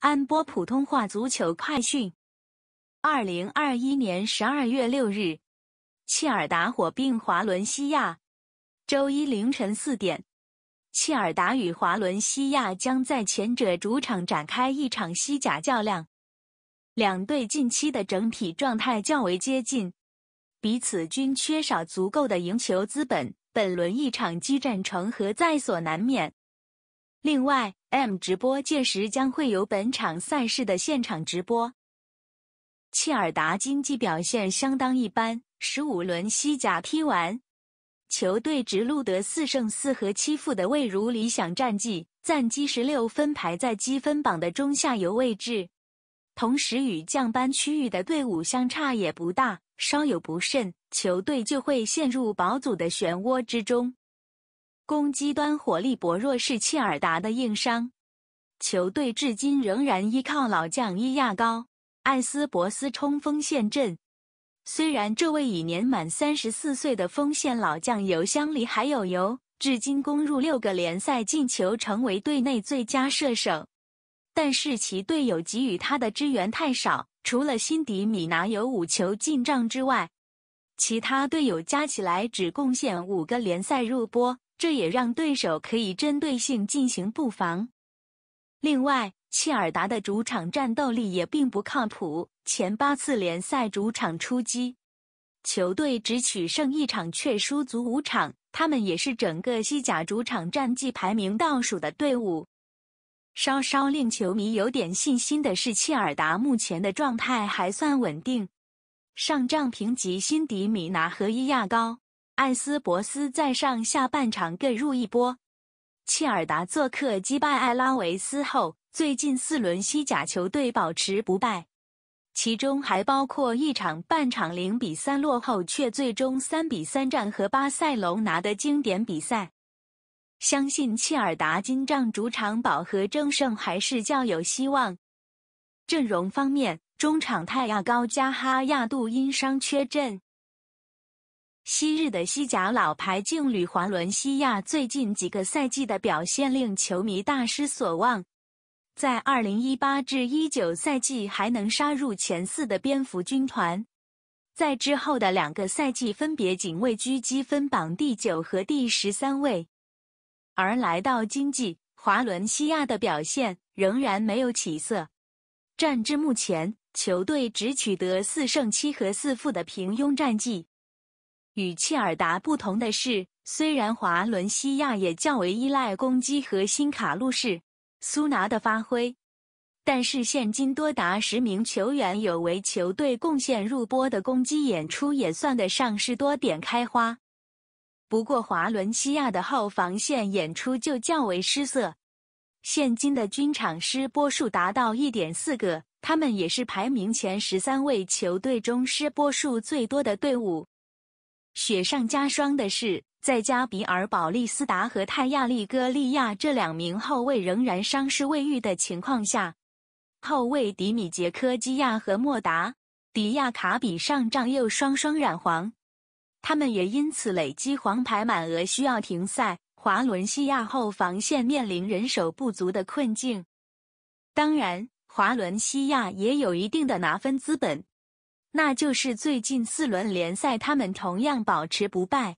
安播普通话足球快讯：二零二一年十二月六日，切尔达火并华伦西亚。周一凌晨四点，切尔达与华伦西亚将在前者主场展开一场西甲较量。两队近期的整体状态较为接近，彼此均缺少足够的赢球资本，本轮一场激战成和在所难免。另外，M 直播届时将会有本场赛事的现场直播。切尔达经济表现相当一般，十五轮西甲踢完，球队只录得四胜四和七负的未如理想战绩，暂积十六分排在积分榜的中下游位置。同时与降班区域的队伍相差也不大，稍有不慎，球队就会陷入保组的漩涡之中。攻击端火力薄弱是切尔达的硬伤，球队至今仍然依靠老将伊亚高·艾斯伯斯冲锋陷阵。虽然这位已年满三十四岁的锋线老将油箱里还有油，至今攻入六个联赛进球，成为队内最佳射手，但是其队友给予他的支援太少，除了辛迪米拿有五球进账之外，其他队友加起来只贡献五个联赛入波。这也让对手可以针对性进行布防。另外，切尔达的主场战斗力也并不靠谱。前八次联赛主场出击，球队只取胜一场，却输足五场。他们也是整个西甲主场战绩排名倒数的队伍。稍稍令球迷有点信心的是，切尔达目前的状态还算稳定，上仗评级辛迪米拿和伊亚高。艾斯伯斯在上下半场各入一波。切尔达做客击败艾拉维斯后，最近四轮西甲球队保持不败，其中还包括一场半场零比三落后却最终三比三战和巴塞隆拿的经典比赛。相信切尔达金仗主场保和争胜还是较有希望。阵容方面，中场泰亚高加哈亚杜因伤缺阵。昔日的西甲老牌劲旅华伦西亚，最近几个赛季的表现令球迷大失所望。在2018至19赛季还能杀入前四的蝙蝠军团，在之后的两个赛季分别仅位居积分榜第九和第十三位。而来到今季，华伦西亚的表现仍然没有起色。战至目前，球队只取得四胜七和四负的平庸战绩。与切尔达不同的是，虽然华伦西亚也较为依赖攻击核心卡路士·苏拿的发挥，但是现今多达十名球员有为球队贡献入波的攻击演出，也算得上是多点开花。不过，华伦西亚的后防线演出就较为失色，现今的均场失波数达到一点四个，他们也是排名前十三位球队中失波数最多的队伍。雪上加霜的是，在加比尔、保利斯达和泰亚利戈利亚这两名后卫仍然伤势未愈的情况下，后卫迪米杰科基亚和莫达迪亚卡比上仗又双双染黄，他们也因此累积黄牌满额，需要停赛。华伦西亚后防线面临人手不足的困境。当然，华伦西亚也有一定的拿分资本。那就是最近四轮联赛，他们同样保持不败，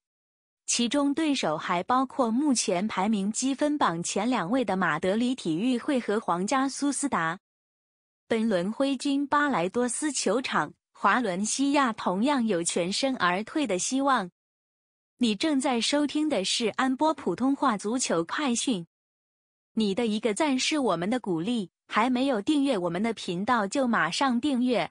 其中对手还包括目前排名积分榜前两位的马德里体育会和皇家苏斯达。本轮挥军巴莱多斯球场，华伦西亚同样有全身而退的希望。你正在收听的是安波普通话足球快讯。你的一个赞是我们的鼓励，还没有订阅我们的频道就马上订阅。